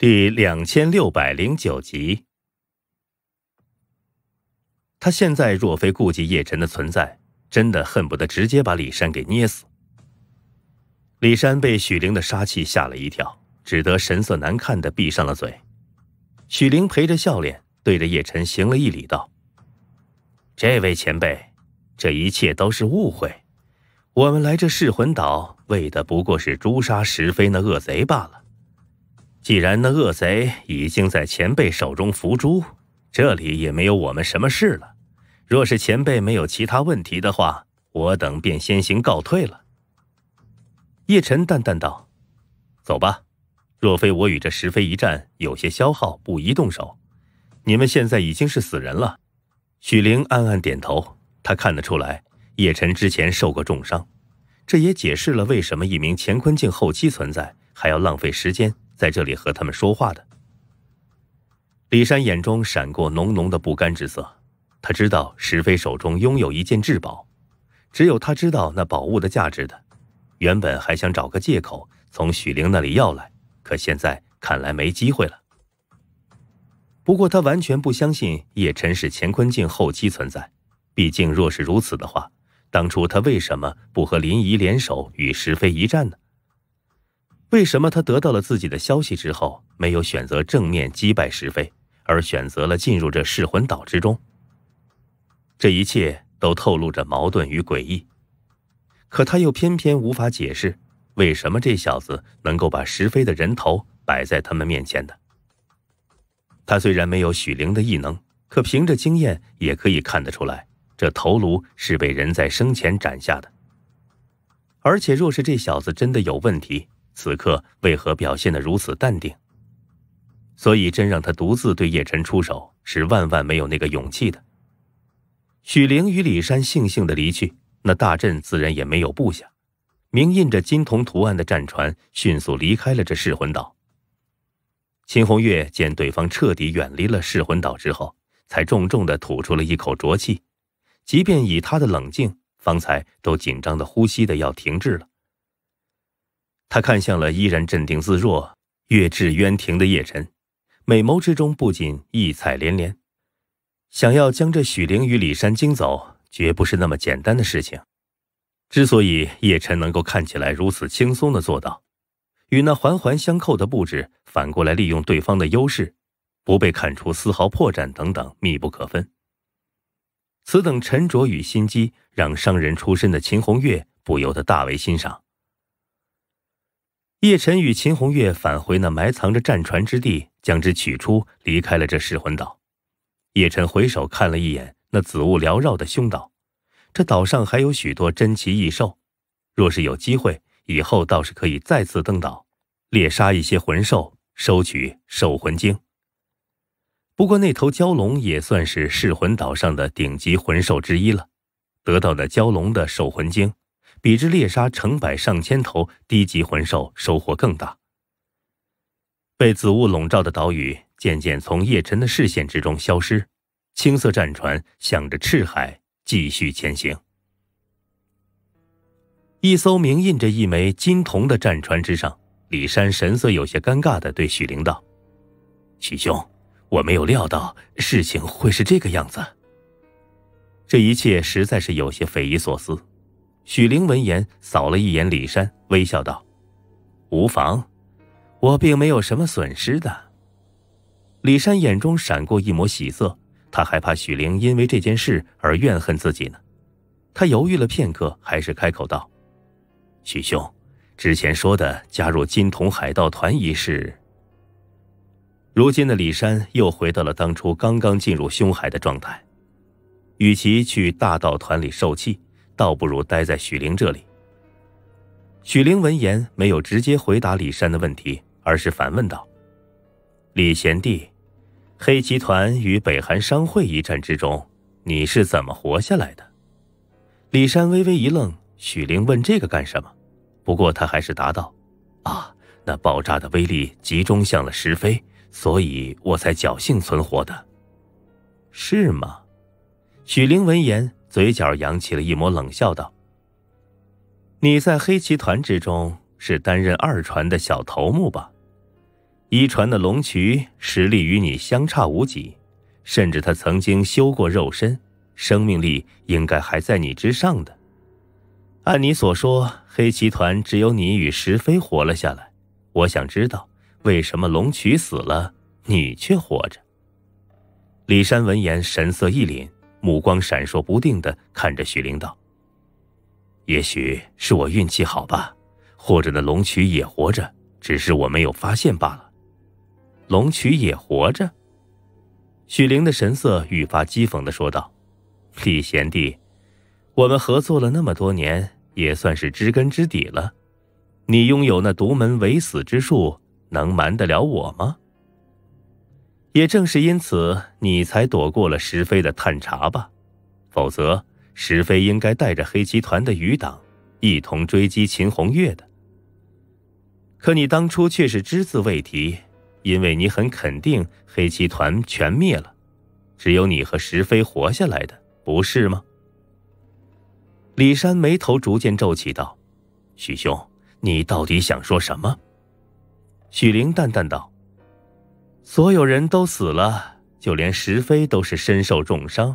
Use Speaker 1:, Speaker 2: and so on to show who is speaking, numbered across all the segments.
Speaker 1: 第两千六百零九集，他现在若非顾及叶晨的存在，真的恨不得直接把李山给捏死。李山被许灵的杀气吓了一跳，只得神色难看的闭上了嘴。许灵陪着笑脸，对着叶晨行了一礼，道：“这位前辈，这一切都是误会。我们来这噬魂岛，为的不过是诛杀石飞那恶贼罢了。”既然那恶贼已经在前辈手中伏诛，这里也没有我们什么事了。若是前辈没有其他问题的话，我等便先行告退了。”叶晨淡淡道，“走吧。若非我与这石飞一战有些消耗，不宜动手。你们现在已经是死人了。”许灵暗暗点头，他看得出来，叶晨之前受过重伤，这也解释了为什么一名乾坤镜后期存在还要浪费时间。在这里和他们说话的，李山眼中闪过浓浓的不甘之色。他知道石飞手中拥有一件至宝，只有他知道那宝物的价值的。原本还想找个借口从许玲那里要来，可现在看来没机会了。不过他完全不相信叶辰是乾坤镜后期存在，毕竟若是如此的话，当初他为什么不和林怡联手与石飞一战呢？为什么他得到了自己的消息之后，没有选择正面击败石飞，而选择了进入这噬魂岛之中？这一切都透露着矛盾与诡异，可他又偏偏无法解释，为什么这小子能够把石飞的人头摆在他们面前的？他虽然没有许灵的异能，可凭着经验也可以看得出来，这头颅是被人在生前斩下的。而且，若是这小子真的有问题，此刻为何表现的如此淡定？所以真让他独自对叶晨出手，是万万没有那个勇气的。许玲与李山悻悻的离去，那大阵自然也没有布下。明印着金铜图案的战船迅速离开了这噬魂岛。秦红月见对方彻底远离了噬魂岛之后，才重重的吐出了一口浊气。即便以他的冷静，方才都紧张的呼吸的要停滞了。他看向了依然镇定自若、月至渊庭的叶晨，美眸之中不仅异彩连连。想要将这许灵与李山惊走，绝不是那么简单的事情。之所以叶晨能够看起来如此轻松的做到，与那环环相扣的布置，反过来利用对方的优势，不被看出丝毫破绽等等，密不可分。此等沉着与心机，让商人出身的秦红月不由得大为欣赏。叶晨与秦红月返回那埋藏着战船之地，将之取出，离开了这噬魂岛。叶晨回首看了一眼那紫雾缭绕的凶岛，这岛上还有许多珍奇异兽，若是有机会，以后倒是可以再次登岛猎杀一些魂兽，收取兽魂晶。不过那头蛟龙也算是噬魂岛上的顶级魂兽之一了，得到的蛟龙的兽魂晶。比之猎杀成百上千头低级魂兽，收获更大。被紫雾笼罩的岛屿渐渐从叶辰的视线之中消失，青色战船向着赤海继续前行。一艘铭印着一枚金铜的战船之上，李山神色有些尴尬地对许灵道：“许兄，我没有料到事情会是这个样子。这一切实在是有些匪夷所思。”许灵闻言，扫了一眼李山，微笑道：“无妨，我并没有什么损失的。”李山眼中闪过一抹喜色，他害怕许灵因为这件事而怨恨自己呢。他犹豫了片刻，还是开口道：“许兄，之前说的加入金童海盗团一事……”如今的李山又回到了当初刚刚进入凶海的状态，与其去大盗团里受气。倒不如待在许灵这里。许灵闻言没有直接回答李山的问题，而是反问道：“李贤弟，黑集团与北韩商会一战之中，你是怎么活下来的？”李山微微一愣，许玲问这个干什么？不过他还是答道：“啊，那爆炸的威力集中向了石飞，所以我才侥幸存活的。”是吗？许玲闻言。嘴角扬起了一抹冷笑，道：“你在黑旗团之中是担任二传的小头目吧？一传的龙渠实力与你相差无几，甚至他曾经修过肉身，生命力应该还在你之上。的按你所说，黑旗团只有你与石飞活了下来。我想知道，为什么龙渠死了，你却活着？”李山闻言，神色一凛。目光闪烁不定的看着许灵道：“也许是我运气好吧，或者那龙渠也活着，只是我没有发现罢了。”龙渠也活着？许灵的神色愈发讥讽的说道：“李贤弟，我们合作了那么多年，也算是知根知底了，你拥有那独门唯死之术，能瞒得了我吗？”也正是因此，你才躲过了石飞的探查吧？否则，石飞应该带着黑旗团的余党一同追击秦红月的。可你当初却是只字未提，因为你很肯定黑旗团全灭了，只有你和石飞活下来的，不是吗？李山眉头逐渐皱起，道：“许兄，你到底想说什么？”许灵淡淡道。所有人都死了，就连石飞都是身受重伤。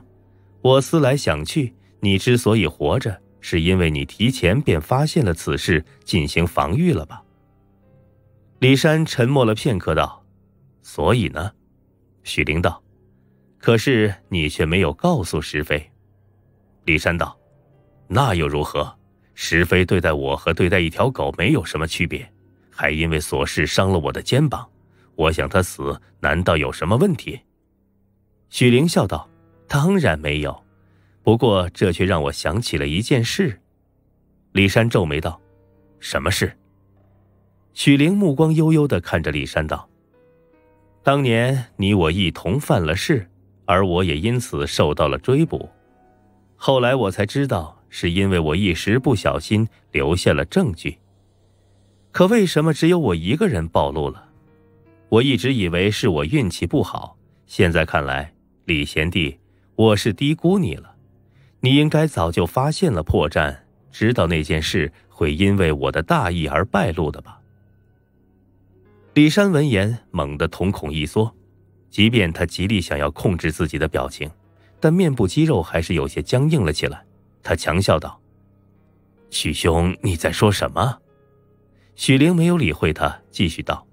Speaker 1: 我思来想去，你之所以活着，是因为你提前便发现了此事，进行防御了吧？李山沉默了片刻，道：“所以呢？”许灵道：“可是你却没有告诉石飞。”李山道：“那又如何？石飞对待我和对待一条狗没有什么区别，还因为琐事伤了我的肩膀。”我想他死，难道有什么问题？许玲笑道：“当然没有，不过这却让我想起了一件事。”李山皱眉道：“什么事？”许玲目光悠悠的看着李山道：“当年你我一同犯了事，而我也因此受到了追捕。后来我才知道，是因为我一时不小心留下了证据。可为什么只有我一个人暴露了？”我一直以为是我运气不好，现在看来，李贤弟，我是低估你了。你应该早就发现了破绽，知道那件事会因为我的大意而败露的吧？李山闻言，猛地瞳孔一缩，即便他极力想要控制自己的表情，但面部肌肉还是有些僵硬了起来。他强笑道：“许兄，你在说什么？”许玲没有理会他，继续道。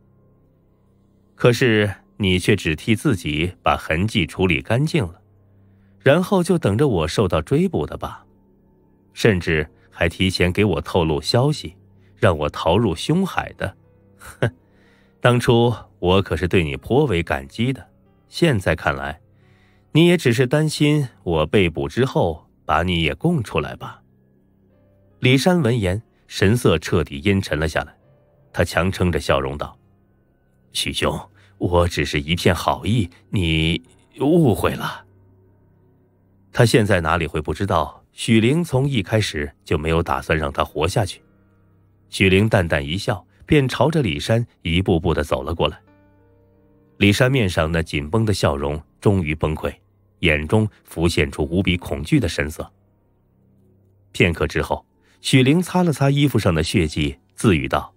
Speaker 1: 可是你却只替自己把痕迹处理干净了，然后就等着我受到追捕的吧，甚至还提前给我透露消息，让我逃入凶海的。哼，当初我可是对你颇为感激的，现在看来，你也只是担心我被捕之后把你也供出来吧。李山闻言，神色彻底阴沉了下来，他强撑着笑容道：“许兄。”我只是一片好意，你误会了。他现在哪里会不知道？许玲从一开始就没有打算让他活下去。许玲淡淡一笑，便朝着李山一步步的走了过来。李山面上那紧绷的笑容终于崩溃，眼中浮现出无比恐惧的神色。片刻之后，许玲擦了擦衣服上的血迹，自语道。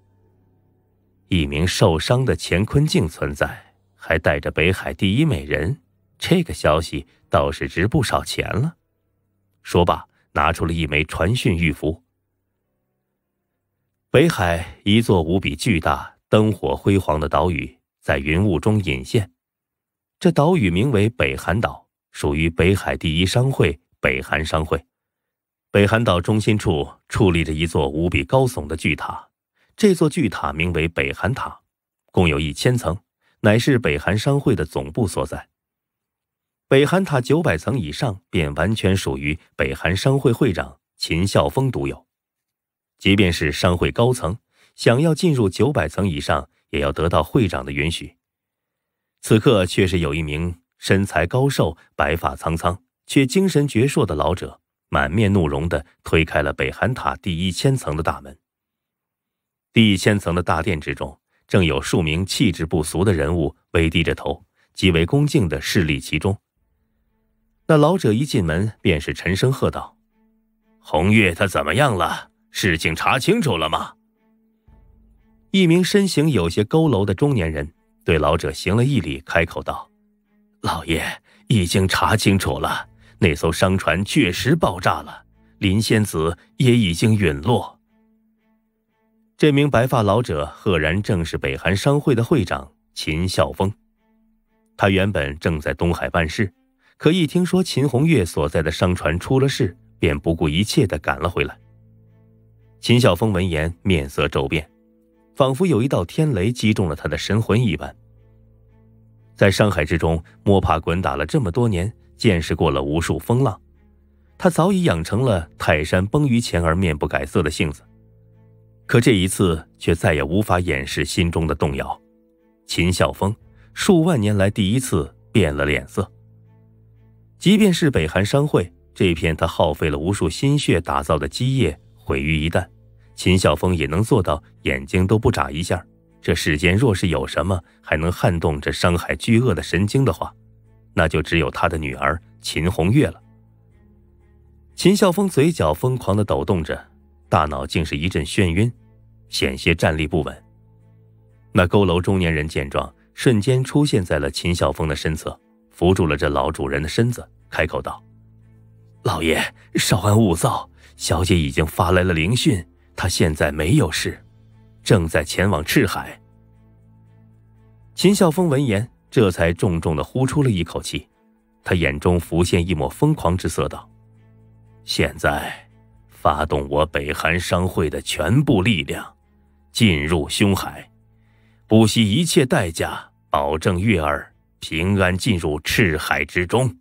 Speaker 1: 一名受伤的乾坤镜存在，还带着北海第一美人，这个消息倒是值不少钱了。说罢，拿出了一枚传讯玉符。北海一座无比巨大、灯火辉煌的岛屿，在云雾中隐现。这岛屿名为北寒岛，属于北海第一商会——北寒商会。北寒岛中心处矗立着一座无比高耸的巨塔。这座巨塔名为北韩塔，共有一千层，乃是北韩商会的总部所在。北韩塔九百层以上便完全属于北韩商会会长秦孝峰独有，即便是商会高层想要进入九百层以上，也要得到会长的允许。此刻却是有一名身材高瘦、白发苍苍却精神矍铄的老者，满面怒容地推开了北韩塔第一千层的大门。第一千层的大殿之中，正有数名气质不俗的人物微低着头，极为恭敬的侍立其中。那老者一进门，便是沉声喝道：“红月他怎么样了？事情查清楚了吗？”一名身形有些佝偻的中年人对老者行了一礼，开口道：“老爷，已经查清楚了，那艘商船确实爆炸了，林仙子也已经陨落。”这名白发老者赫然正是北韩商会的会长秦孝峰，他原本正在东海办事，可一听说秦红月所在的商船出了事，便不顾一切的赶了回来。秦孝峰闻言，面色骤变，仿佛有一道天雷击中了他的神魂一般。在商海之中摸爬滚打了这么多年，见识过了无数风浪，他早已养成了泰山崩于前而面不改色的性子。可这一次，却再也无法掩饰心中的动摇。秦孝峰数万年来第一次变了脸色。即便是北韩商会这片他耗费了无数心血打造的基业毁于一旦，秦孝峰也能做到眼睛都不眨一下。这世间若是有什么还能撼动这伤海巨鳄的神经的话，那就只有他的女儿秦红月了。秦孝峰嘴角疯狂地抖动着。大脑竟是一阵眩晕，险些站立不稳。那佝偻中年人见状，瞬间出现在了秦孝峰的身侧，扶住了这老主人的身子，开口道：“老爷，稍安勿躁，小姐已经发来了灵讯，她现在没有事，正在前往赤海。”秦孝峰闻言，这才重重的呼出了一口气，他眼中浮现一抹疯狂之色，道：“现在。”发动我北韩商会的全部力量，进入凶海，不惜一切代价，保证月儿平安进入赤海之中。